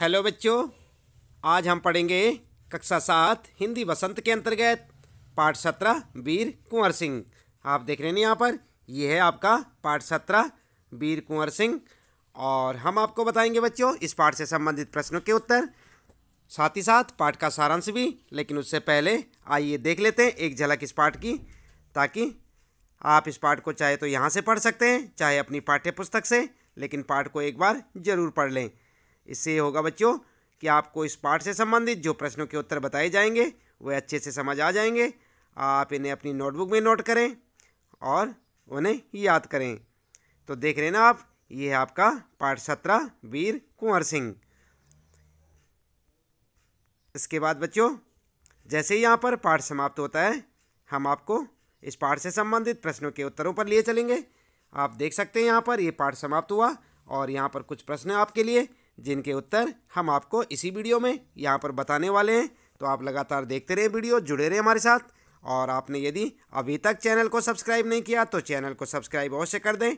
hello बच्चों आज हम पढ़ेंगे कक्षा सात हिंदी वसंत के अंतर्गत पाठ सत्रह वीर कुंवर सिंह आप देख रहे हैं यहाँ पर यह है आपका पाठ सत्रह वीर कुंवर सिंह और हम आपको बताएंगे बच्चों इस पाठ से संबंधित प्रश्नों के उत्तर साथ ही साथ पाठ का सारांश भी लेकिन उससे पहले आइए देख लेते हैं एक झलक इस पाठ की ताकि आप इस पाठ को चाहे तो यहाँ से पढ़ सकते हैं चाहे अपनी पाठ्य पुस्तक से लेकिन पाठ को एक बार जरूर पढ़ लें इससे होगा बच्चों कि आपको इस पाठ से संबंधित जो प्रश्नों के उत्तर बताए जाएंगे वे अच्छे से समझ आ जाएंगे आप इन्हें अपनी नोटबुक में नोट करें और उन्हें याद करें तो देख रहे ना आप ये है आपका पाठ सत्रह वीर कुंवर सिंह इसके बाद बच्चों जैसे ही यहाँ पर पाठ समाप्त होता है हम आपको इस पाठ से संबंधित प्रश्नों के उत्तरों पर लिए चलेंगे आप देख सकते हैं यहाँ पर ये पाठ समाप्त हुआ और यहाँ पर कुछ प्रश्न आपके लिए जिनके उत्तर हम आपको इसी वीडियो में यहाँ पर बताने वाले हैं तो आप लगातार देखते रहें वीडियो जुड़े रहें हमारे साथ और आपने यदि अभी तक चैनल को सब्सक्राइब नहीं किया तो चैनल को सब्सक्राइब अवश्य कर दें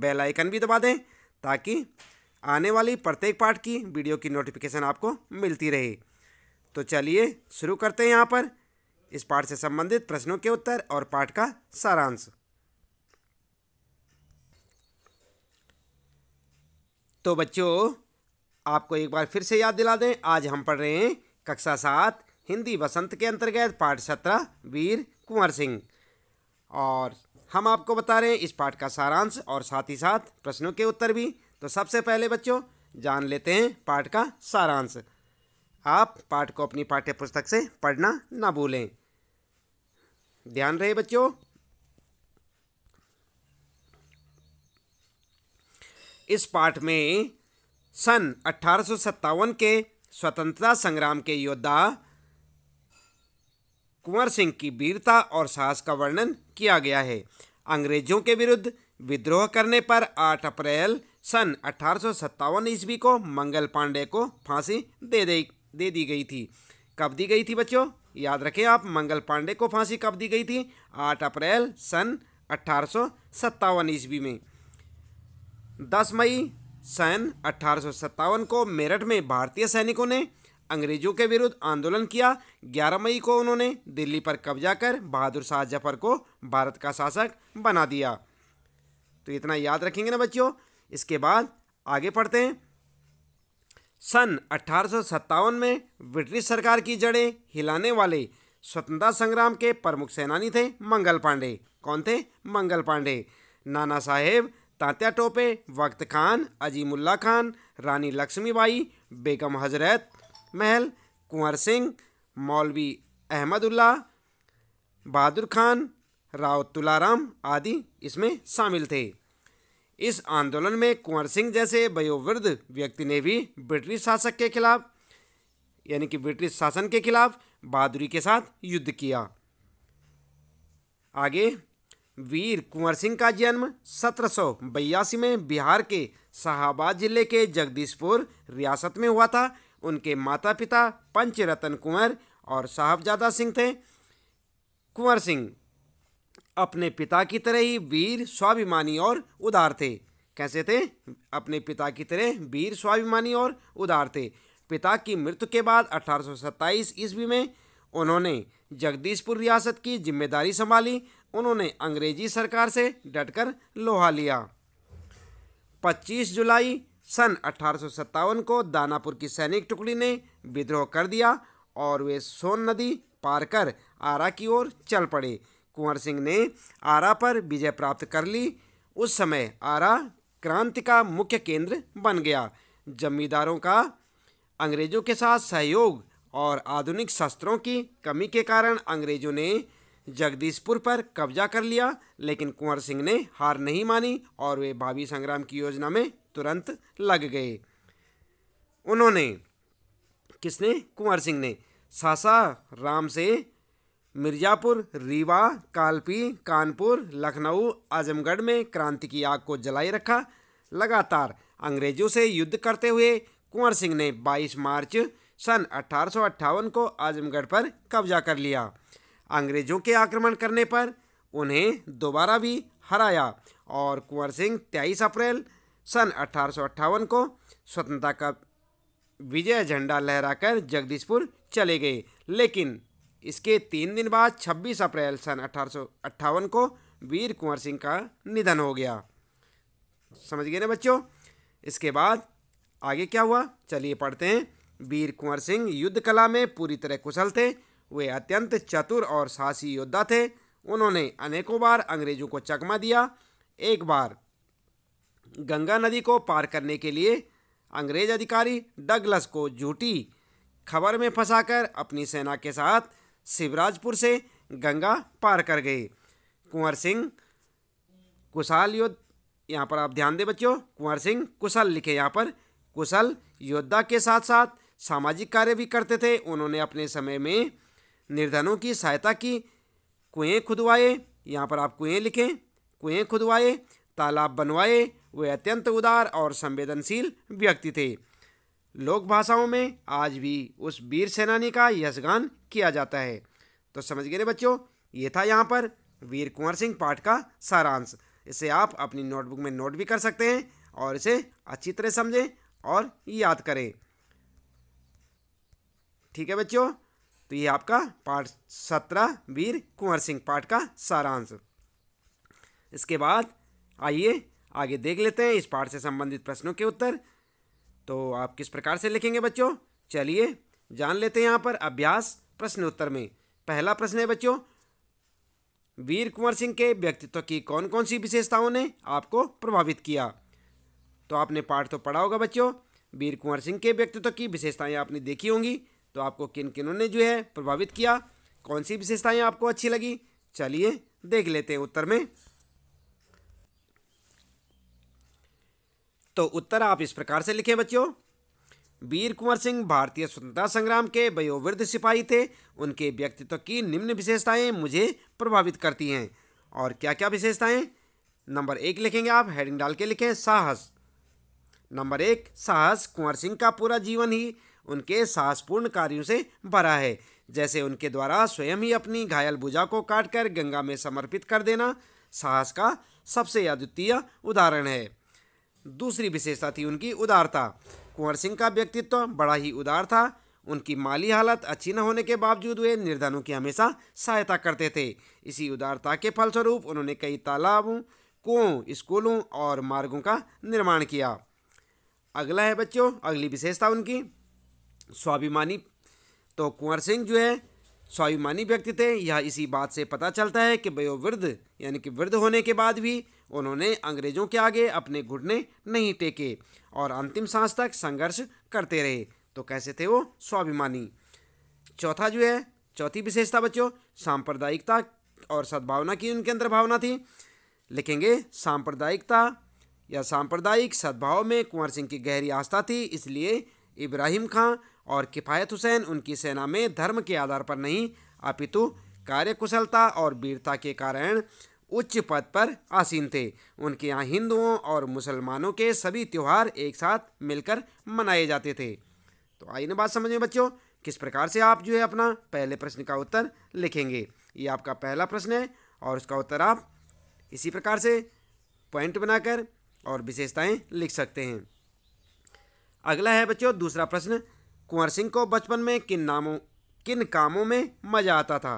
बेल आइकन भी दबा दें ताकि आने वाली प्रत्येक पार्ट की वीडियो की नोटिफिकेशन आपको मिलती रहे तो चलिए शुरू करते हैं यहाँ पर इस पाठ से संबंधित प्रश्नों के उत्तर और पाठ का सारांश तो बच्चों आपको एक बार फिर से याद दिला दें आज हम पढ़ रहे हैं कक्षा सात हिंदी वसंत के अंतर्गत पाठ सत्रह वीर कुंवर सिंह और हम आपको बता रहे हैं इस पाठ का सारांश और साथ ही साथ प्रश्नों के उत्तर भी तो सबसे पहले बच्चों जान लेते हैं पाठ का सारांश आप पाठ को अपनी पाठ्य पुस्तक से पढ़ना ना भूलें ध्यान रहे बच्चों इस पाठ में सन अठारह के स्वतंत्रता संग्राम के योद्धा कुंवर सिंह की वीरता और साहस का वर्णन किया गया है अंग्रेजों के विरुद्ध विद्रोह करने पर 8 अप्रैल सन अठारह ईस्वी को मंगल पांडे को फांसी दे दे दे दी गई थी कब दी गई थी बच्चों याद रखें आप मंगल पांडे को फांसी कब दी गई थी 8 अप्रैल सन अठारह ईस्वी में 10 मई सन अठारह को मेरठ में भारतीय सैनिकों ने अंग्रेजों के विरुद्ध आंदोलन किया 11 मई को उन्होंने दिल्ली पर कब्जा कर बहादुर शाह जफर को भारत का शासक बना दिया तो इतना याद रखेंगे ना बच्चों इसके बाद आगे पढ़ते हैं सन अठारह में ब्रिटिश सरकार की जड़ें हिलाने वाले स्वतंत्रता संग्राम के प्रमुख सेनानी थे मंगल पांडे कौन थे मंगल पांडे नाना साहेब तात्या टोपे वक्त खान अजीमुल्ला खान रानी लक्ष्मीबाई बेगम हजरत महल कुंवर सिंह मौलवी अहमदुल्ला बहादुर खान राव तुलाराम आदि इसमें शामिल थे इस आंदोलन में कुंवर सिंह जैसे वयोवृद्ध व्यक्ति ने भी ब्रिटिश शासक के खिलाफ यानी कि ब्रिटिश शासन के खिलाफ बहादुरी के साथ युद्ध किया आगे वीर कुंवर सिंह का जन्म सत्रह में बिहार के शाहबाद जिले के जगदीशपुर रियासत में हुआ था उनके माता पिता पंचरतन कुंवर और साहबजादा सिंह थे कुंवर सिंह अपने पिता की तरह ही वीर स्वाभिमानी और उदार थे कैसे थे अपने पिता की तरह वीर स्वाभिमानी और उदार थे पिता की मृत्यु के बाद अठारह ईस्वी में उन्होंने जगदीशपुर रियासत की जिम्मेदारी संभाली उन्होंने अंग्रेजी सरकार से डटकर लोहा लिया 25 जुलाई सन अठारह को दानापुर की सैनिक टुकड़ी ने विद्रोह कर दिया और वे सोन नदी पार कर आरा की ओर चल पड़े कुंवर सिंह ने आरा पर विजय प्राप्त कर ली उस समय आरा क्रांति का मुख्य केंद्र बन गया जमींदारों का अंग्रेजों के साथ सहयोग और आधुनिक शस्त्रों की कमी के कारण अंग्रेजों ने जगदीशपुर पर कब्जा कर लिया लेकिन कुंवर सिंह ने हार नहीं मानी और वे भावी संग्राम की योजना में तुरंत लग गए उन्होंने किसने कुंवर सिंह ने सासा राम से मिर्जापुर रीवा कालपी कानपुर लखनऊ आजमगढ़ में क्रांति की आग को जलाए रखा लगातार अंग्रेजों से युद्ध करते हुए कुंवर सिंह ने 22 मार्च सन अठारह को आजमगढ़ पर कब्जा कर लिया अंग्रेजों के आक्रमण करने पर उन्हें दोबारा भी हराया और कुंवर सिंह तेईस अप्रैल सन अठारह को स्वतंत्रता का विजय झंडा लहराकर जगदीशपुर चले गए लेकिन इसके तीन दिन बाद 26 अप्रैल सन अठारह को वीर कुंवर सिंह का निधन हो गया समझ गए ना बच्चों इसके बाद आगे क्या हुआ चलिए पढ़ते हैं वीर कुंवर सिंह युद्ध कला में पूरी तरह कुशल थे वे अत्यंत चतुर और साहसी योद्धा थे उन्होंने अनेकों बार अंग्रेजों को चकमा दिया एक बार गंगा नदी को पार करने के लिए अंग्रेज अधिकारी डगलस को झूठी खबर में फंसाकर अपनी सेना के साथ शिवराजपुर से गंगा पार कर गए कुंवर सिंह कुशाल योद्ध यहाँ पर आप ध्यान दें बच्चों कुंवर सिंह कुशल लिखे यहाँ पर कुशल योद्धा के साथ साथ सामाजिक कार्य भी करते थे उन्होंने अपने समय में निर्धनों की सहायता की कुएँ खुदवाए यहाँ पर आप कुएँ लिखें कुएँ खुदवाए तालाब बनवाए वे अत्यंत उदार और संवेदनशील व्यक्ति थे लोक भाषाओं में आज भी उस वीर सेनानी का यशगान किया जाता है तो समझ गए ना बच्चों ये था यहाँ पर वीर कुंवर सिंह पाठ का सारांश इसे आप अपनी नोटबुक में नोट भी कर सकते हैं और इसे अच्छी तरह समझें और याद करें ठीक है बच्चों तो ये आपका पाठ सत्रह वीर कुंवर सिंह पाठ का सारांश इसके बाद आइए आगे देख लेते हैं इस पाठ से संबंधित प्रश्नों के उत्तर तो आप किस प्रकार से लिखेंगे बच्चों चलिए जान लेते हैं यहाँ पर अभ्यास प्रश्न उत्तर में पहला प्रश्न है बच्चों वीर कुंवर सिंह के व्यक्तित्व की कौन कौन सी विशेषताओं ने आपको प्रभावित किया तो आपने पाठ तो पढ़ा होगा बच्चों वीर कुंवर सिंह के व्यक्तित्व की विशेषताएं आपने देखी होंगी तो आपको किन किनों ने जो है प्रभावित किया कौन सी विशेषताएं आपको अच्छी लगी चलिए देख लेते हैं उत्तर में तो उत्तर आप इस प्रकार से लिखें बच्चों वीर कुंवर सिंह भारतीय स्वतंत्रता संग्राम के वयोवृद्ध सिपाही थे उनके व्यक्तित्व की निम्न विशेषताएं मुझे प्रभावित करती हैं और क्या क्या विशेषताएं नंबर एक लिखेंगे आप हेडिंग डाल के लिखें साहस नंबर एक साहस कुंवर सिंह का पूरा जीवन ही उनके साहसपूर्ण कार्यों से भरा है जैसे उनके द्वारा स्वयं ही अपनी घायल भुजा को काटकर गंगा में समर्पित कर देना साहस का सबसे अद्वितीय उदाहरण है दूसरी विशेषता थी उनकी उदारता कुंवर सिंह का व्यक्तित्व बड़ा ही उदार था उनकी माली हालत अच्छी न होने के बावजूद वे निर्धनों की हमेशा सहायता करते थे इसी उदारता के फलस्वरूप उन्होंने कई तालाबों कुओं स्कूलों और मार्गों का निर्माण किया अगला है बच्चों अगली विशेषता उनकी स्वाभिमानी तो कुंवर सिंह जो है स्वाभिमानी व्यक्ति थे यह इसी बात से पता चलता है कि वयोवृद्ध यानी कि वृद्ध होने के बाद भी उन्होंने अंग्रेजों के आगे अपने घुटने नहीं टेके और अंतिम सांस तक संघर्ष करते रहे तो कैसे थे वो स्वाभिमानी चौथा जो है चौथी विशेषता बच्चों सांप्रदायिकता और सद्भावना की उनके अंदर भावना थी लिखेंगे सांप्रदायिकता या सांप्रदायिक सद्भाव में कुंवर सिंह की गहरी आस्था थी इसलिए इब्राहिम खां और किफ़ायत हुसैन उनकी सेना में धर्म के आधार पर नहीं अपितु कार्यकुशलता और वीरता के कारण उच्च पद पर आसीन थे उनके यहाँ हिंदुओं और मुसलमानों के सभी त्यौहार एक साथ मिलकर मनाए जाते थे तो आइए ना बात समझ में बच्चों किस प्रकार से आप जो है अपना पहले प्रश्न का उत्तर लिखेंगे ये आपका पहला प्रश्न है और उसका उत्तर आप इसी प्रकार से पॉइंट बनाकर और विशेषताएं लिख सकते हैं अगला है बच्चों दूसरा प्रश्न कुंवर सिंह को बचपन में किन नामों किन कामों में मज़ा आता था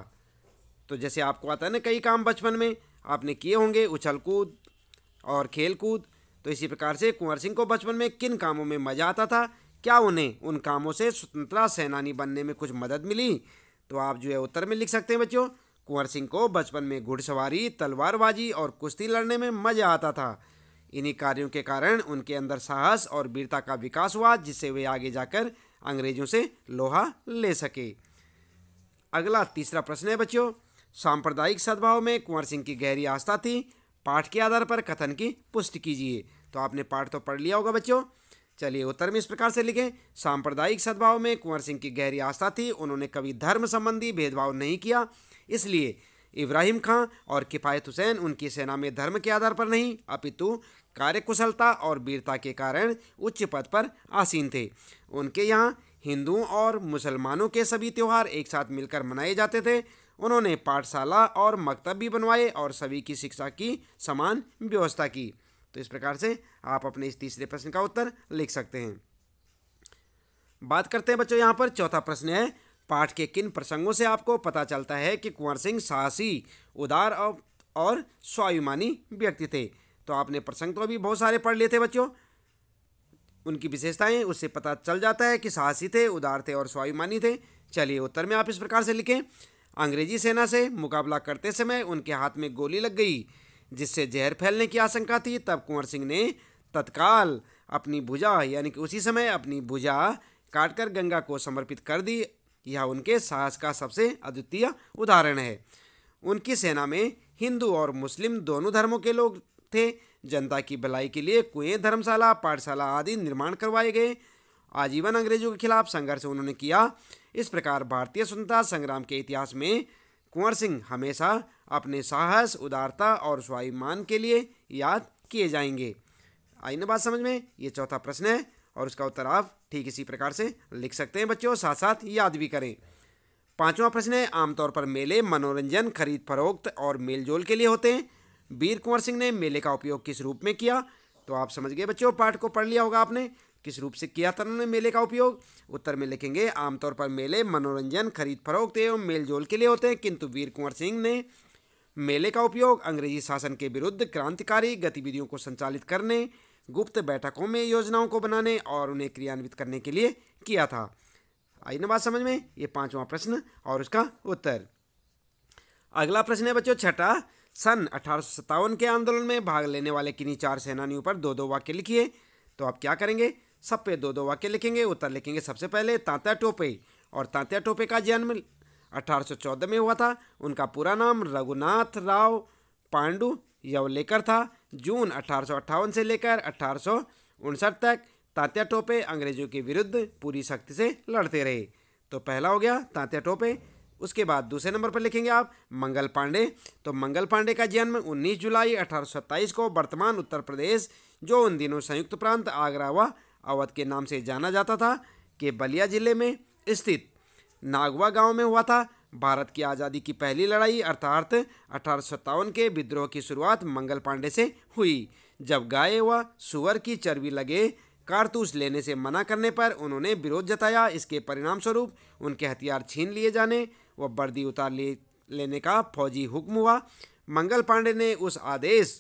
तो जैसे आपको आता है ना कई काम बचपन में आपने किए होंगे उछल कूद और खेल कूद तो इसी प्रकार से कुंवर सिंह को बचपन में किन कामों में मज़ा आता था क्या उन्हें उन कामों से स्वतंत्रता सेनानी बनने में कुछ मदद मिली तो आप जो है उत्तर में लिख सकते हैं बच्चों कुंवर सिंह को बचपन में घुड़सवारी तलवारबाजी और कुश्ती लड़ने में मज़ा आता था इन्हीं कार्यों के कारण उनके अंदर साहस और वीरता का विकास हुआ जिससे वे आगे जाकर अंग्रेजों से लोहा ले सके अगला तीसरा प्रश्न है बच्चों सांप्रदायिक सद्भाव में कुंवर सिंह की गहरी आस्था थी पाठ के आधार पर कथन की पुष्टि कीजिए तो आपने पाठ तो पढ़ लिया होगा बच्चों चलिए उत्तर में इस प्रकार से लिखें सांप्रदायिक सद्भाव में कुंवर सिंह की गहरी आस्था थी उन्होंने कभी धर्म संबंधी भेदभाव नहीं किया इसलिए इब्राहिम खां और किफ़ायत हुसैन उनकी सेना में धर्म के आधार पर नहीं अपितु कार्यकुशलता और वीरता के कारण उच्च पद पर आसीन थे उनके यहाँ हिंदुओं और मुसलमानों के सभी त्यौहार एक साथ मिलकर मनाए जाते थे उन्होंने पाठशाला और मकतब भी बनवाए और सभी की शिक्षा की समान व्यवस्था की तो इस प्रकार से आप अपने इस तीसरे प्रश्न का उत्तर लिख सकते हैं बात करते हैं बच्चों यहाँ पर चौथा प्रश्न है पाठ के किन प्रसंगों से आपको पता चलता है कि कुंवर सिंह साहसी उदार और स्वाभिमानी व्यक्ति थे तो आपने प्रसंग तो अभी बहुत सारे पढ़ लिए थे बच्चों उनकी विशेषताएं उससे पता चल जाता है कि साहसी थे उदार थे और स्वाभिमानी थे चलिए उत्तर में आप इस प्रकार से लिखें अंग्रेजी सेना से मुकाबला करते समय उनके हाथ में गोली लग गई जिससे जहर फैलने की आशंका थी तब कुंवर सिंह ने तत्काल अपनी भुजा यानी कि उसी समय अपनी भुजा काटकर गंगा को समर्पित कर दी यह उनके साहस का सबसे अद्वितीय उदाहरण है उनकी सेना में हिंदू और मुस्लिम दोनों धर्मों के लोग थे जनता की भलाई के लिए कुएं धर्मशाला पाठशाला आदि निर्माण करवाए गए आजीवन अंग्रेजों के खिलाफ संघर्ष उन्होंने किया इस प्रकार भारतीय स्वतंत्रता संग्राम के इतिहास में कुंवर सिंह हमेशा अपने साहस उदारता और स्वाभिमान के लिए याद किए जाएंगे आई बात समझ में ये चौथा प्रश्न है और उसका उत्तर आप ठीक इसी प्रकार से लिख सकते हैं बच्चों साथ साथ याद भी करें पांचवा प्रश्न है आमतौर पर मेले मनोरंजन खरीद फरोख्त और मेलजोल के लिए होते हैं वीर कुंवर सिंह ने मेले का उपयोग किस रूप में किया तो आप समझ गए बच्चों पाठ को पढ़ लिया होगा आपने किस रूप से किया था उन्होंने मेले का उपयोग उत्तर में लिखेंगे आमतौर पर मेले मनोरंजन खरीद फरोख्त एवं मेलजोल के लिए होते हैं किंतु वीर कुंवर सिंह ने मेले का उपयोग अंग्रेजी शासन के विरुद्ध क्रांतिकारी गतिविधियों को संचालित करने गुप्त बैठकों में योजनाओं को बनाने और उन्हें क्रियान्वित करने के लिए किया था आई ना बात समझ में ये पांचवा प्रश्न और उसका उत्तर अगला प्रश्न है बच्चों छठा सन अठारह के आंदोलन में भाग लेने वाले किन्हीं चार सेनानियों पर दो दो वाक्य लिखिए तो आप क्या करेंगे सब पे दो दो वाक्य लिखेंगे उत्तर लिखेंगे सबसे पहले तांत्या टोपे और तांत्या टोपे का जन्म 1814 में हुआ था उनका पूरा नाम रघुनाथ राव पांडु यवलेकर था जून अठारह से लेकर अठारह तक तांत्या टोपे अंग्रेजों के विरुद्ध पूरी सख्ती से लड़ते रहे तो पहला हो गया तांत्या टोपे उसके बाद दूसरे नंबर पर लिखेंगे आप मंगल पांडे तो मंगल पांडे का जन्म 19 जुलाई अठारह को वर्तमान उत्तर प्रदेश जो उन दिनों संयुक्त प्रांत आगरा व अवध के नाम से जाना जाता था के बलिया जिले में स्थित नागवा गांव में हुआ था भारत की आज़ादी की पहली लड़ाई अर्थात अठारह के विद्रोह की शुरुआत मंगल पांडे से हुई जब गाय व सुअर की चर्बी लगे कारतूस लेने से मना करने पर उन्होंने विरोध जताया इसके परिणामस्वरूप उनके हथियार छीन लिए जाने व वर्दी उतार ले लेने का फौजी हुक्म हुआ मंगल पांडे ने उस आदेश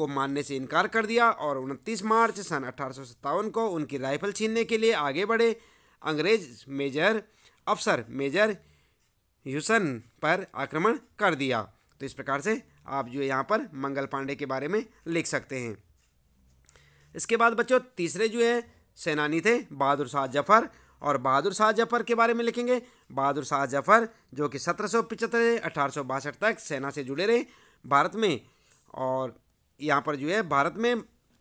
को मानने से इनकार कर दिया और 29 मार्च सन अठारह को उनकी राइफल छीनने के लिए आगे बढ़े अंग्रेज मेजर अफसर मेजर ह्यूसन पर आक्रमण कर दिया तो इस प्रकार से आप जो यहाँ पर मंगल पांडे के बारे में लिख सकते हैं इसके बाद बच्चों तीसरे जो है सेनानी थे बहादुर शाह जफर और बहादुर शाह जफर के बारे में लिखेंगे बहादुर शाह जफर जो कि सत्रह सौ पिचहत्तर अठारह तक सेना से जुड़े रहे भारत में और यहाँ पर जो है भारत में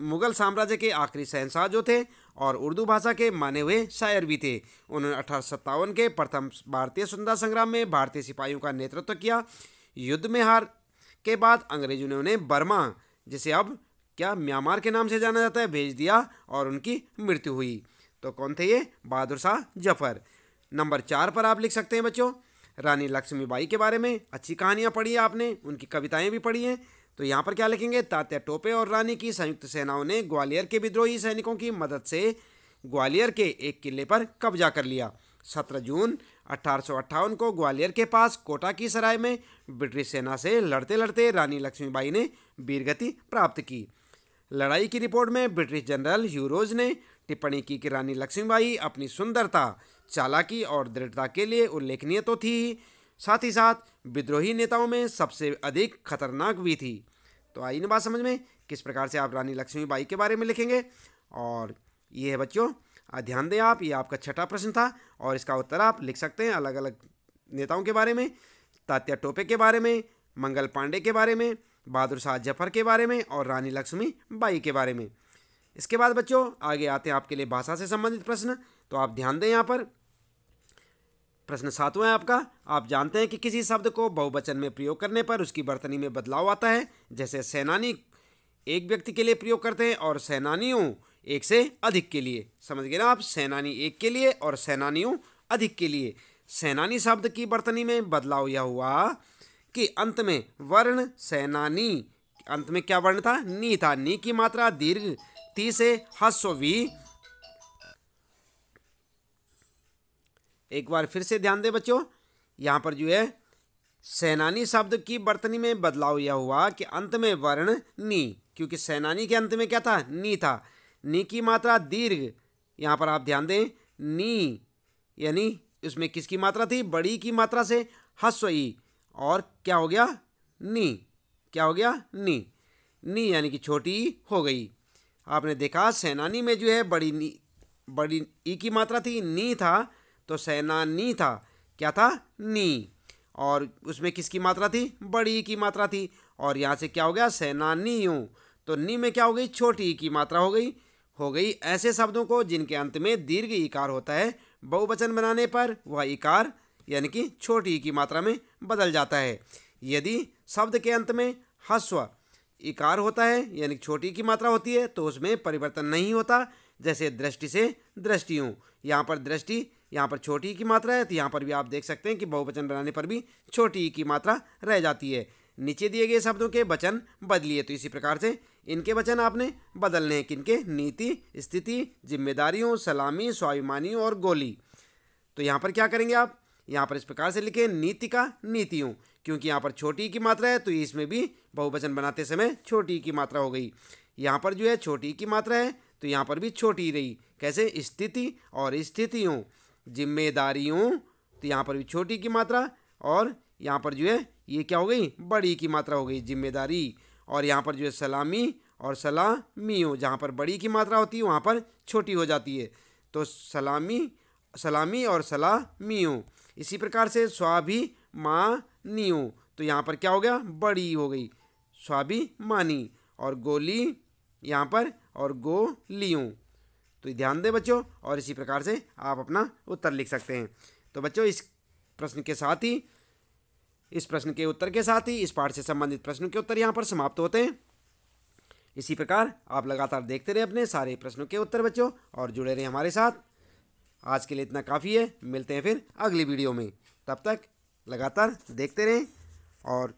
मुगल साम्राज्य के आखिरी शहनशाह जो थे और उर्दू भाषा के माने हुए शायर भी थे उन्होंने अठारह के प्रथम भारतीय स्वतंत्रता संग्राम में भारतीय सिपाहियों का नेतृत्व किया युद्ध में हार के बाद अंग्रेजों ने उन्हें बर्मा जिसे अब क्या म्यांमार के नाम से जाना जाता है भेज दिया और उनकी मृत्यु हुई तो कौन थे ये बहादुर शाह जफर नंबर चार पर आप लिख सकते हैं बच्चों रानी लक्ष्मीबाई के बारे में अच्छी कहानियाँ पढ़ी आपने उनकी कविताएँ भी पढ़ी हैं तो यहाँ पर क्या लिखेंगे तात्या टोपे और रानी की संयुक्त सेनाओं ने ग्वालियर के विद्रोही सैनिकों की मदद से ग्वालियर के एक किले पर कब्जा कर लिया सत्रह जून अठारह को ग्वालियर के पास कोटा की सराय में ब्रिटिश सेना से लड़ते लड़ते रानी लक्ष्मीबाई ने वीरगति प्राप्त की लड़ाई की रिपोर्ट में ब्रिटिश जनरल यूरोज ने टिप्पणी की कि रानी लक्ष्मीबाई अपनी सुंदरता चालाकी और दृढ़ता के लिए उल्लेखनीय तो थी साथ ही साथ विद्रोही नेताओं में सबसे अधिक खतरनाक भी थी तो आई ना बात समझ में किस प्रकार से आप रानी लक्ष्मीबाई के बारे में लिखेंगे और ये है बच्चों ध्यान दें आप ये आपका छठा प्रश्न था और इसका उत्तर आप लिख सकते हैं अलग अलग नेताओं के बारे में तात्या टोपे के बारे में मंगल पांडे के बारे में बहादुर शाह जफर के बारे में और रानी लक्ष्मी बाई के बारे में इसके बाद बच्चों आगे आते हैं आपके लिए भाषा से संबंधित प्रश्न तो आप ध्यान दें यहाँ पर प्रश्न सातवां है आपका आप जानते हैं कि किसी शब्द को बहुवचन में प्रयोग करने पर उसकी वर्तनी में बदलाव आता है जैसे सेनानी एक व्यक्ति के लिए प्रयोग करते हैं और सेनानियों एक से अधिक के लिए समझ गए ना आप सेनानी एक के लिए और सेनानियों अधिक के लिए सेनानी शब्द की वर्तनी में बदलाव यह हुआ कि अंत में वर्ण सेनानी अंत में क्या वर्ण था नी था नी की मात्रा दीर्घ ती से हस्व भी एक बार फिर से ध्यान दें बच्चों यहाँ पर जो है सेनानी शब्द की बर्तनी में बदलाव यह हुआ कि अंत में वर्ण नी क्योंकि सेनानी के अंत में क्या था नी था नी की मात्रा दीर्घ यहाँ पर आप ध्यान दें नी यानी इसमें किसकी मात्रा थी बड़ी की मात्रा से हस्व ई और क्या हो गया नी क्या हो गया नी नी यानी कि छोटी हो गई आपने देखा सेनानी में जो है बड़ी नी बड़ी ई की मात्रा थी नी था तो सेनानी था क्या था नी और उसमें किसकी मात्रा थी बड़ी की मात्रा थी और यहाँ से क्या हो गया सैनानी यूँ तो नी में क्या हो गई छोटी की मात्रा हो गई हो गई ऐसे शब्दों को जिनके अंत में दीर्घ इकार होता है बहुवचन बनाने पर वह इकार यानी कि छोटी की मात्रा में बदल जाता है यदि शब्द के अंत में हस्व इकार होता है यानी छोटी की मात्रा होती है तो उसमें परिवर्तन नहीं होता जैसे दृष्टि से दृष्टि हूँ यहाँ पर दृष्टि यहाँ पर छोटी e की मात्रा है तो यहाँ पर भी आप देख सकते हैं कि बहुवचन बनाने पर भी छोटी e की मात्रा रह जाती है नीचे दिए गए शब्दों के वचन बदलिए तो इसी प्रकार से इनके वचन आपने बदलने हैं किनके नीति स्थिति जिम्मेदारियों सलामी स्वाभिमानियों और गोली तो यहाँ पर क्या करेंगे आप यहाँ पर इस प्रकार से लिखें नीति का नीतियों क्योंकि यहाँ पर छोटी e की मात्रा है तो इसमें भी बहुवचन बनाते समय छोटी की मात्रा हो गई यहाँ पर जो है छोटी की मात्रा है तो यहाँ पर भी छोटी रही कैसे स्थिति और स्थितियों जिम्मेदारियों तो यहाँ पर भी छोटी की मात्रा और यहाँ पर जो है ये क्या हो गई बड़ी की मात्रा हो गई जिम्मेदारी और यहाँ पर जो है सलामी और सलामी हो जहाँ पर बड़ी की मात्रा होती है वहाँ पर छोटी हो जाती है तो सलामी सलामी और सलामियों इसी प्रकार से स्वाभिमानियों तो यहाँ पर क्या हो गया बड़ी हो गई स्वाभिमानी और गोली यहाँ पर और गोलियों तो ध्यान दें बच्चों और इसी प्रकार से आप अपना उत्तर लिख सकते हैं तो बच्चों इस प्रश्न के साथ ही इस प्रश्न के उत्तर के साथ ही इस पाठ से संबंधित प्रश्नों के उत्तर यहाँ पर समाप्त होते हैं इसी प्रकार आप लगातार देखते रहे अपने सारे प्रश्नों के उत्तर बच्चों और जुड़े रहे हमारे साथ आज के लिए इतना काफ़ी है मिलते हैं फिर अगली वीडियो में तब तक लगातार देखते रहें और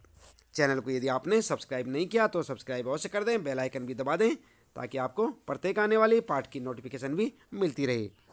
चैनल को यदि आपने सब्सक्राइब नहीं किया तो सब्सक्राइब अवश्य कर दें बेल आइकन भी दबा दें ताकि आपको प्रत्येक आने वाले पाठ की नोटिफिकेशन भी मिलती रहे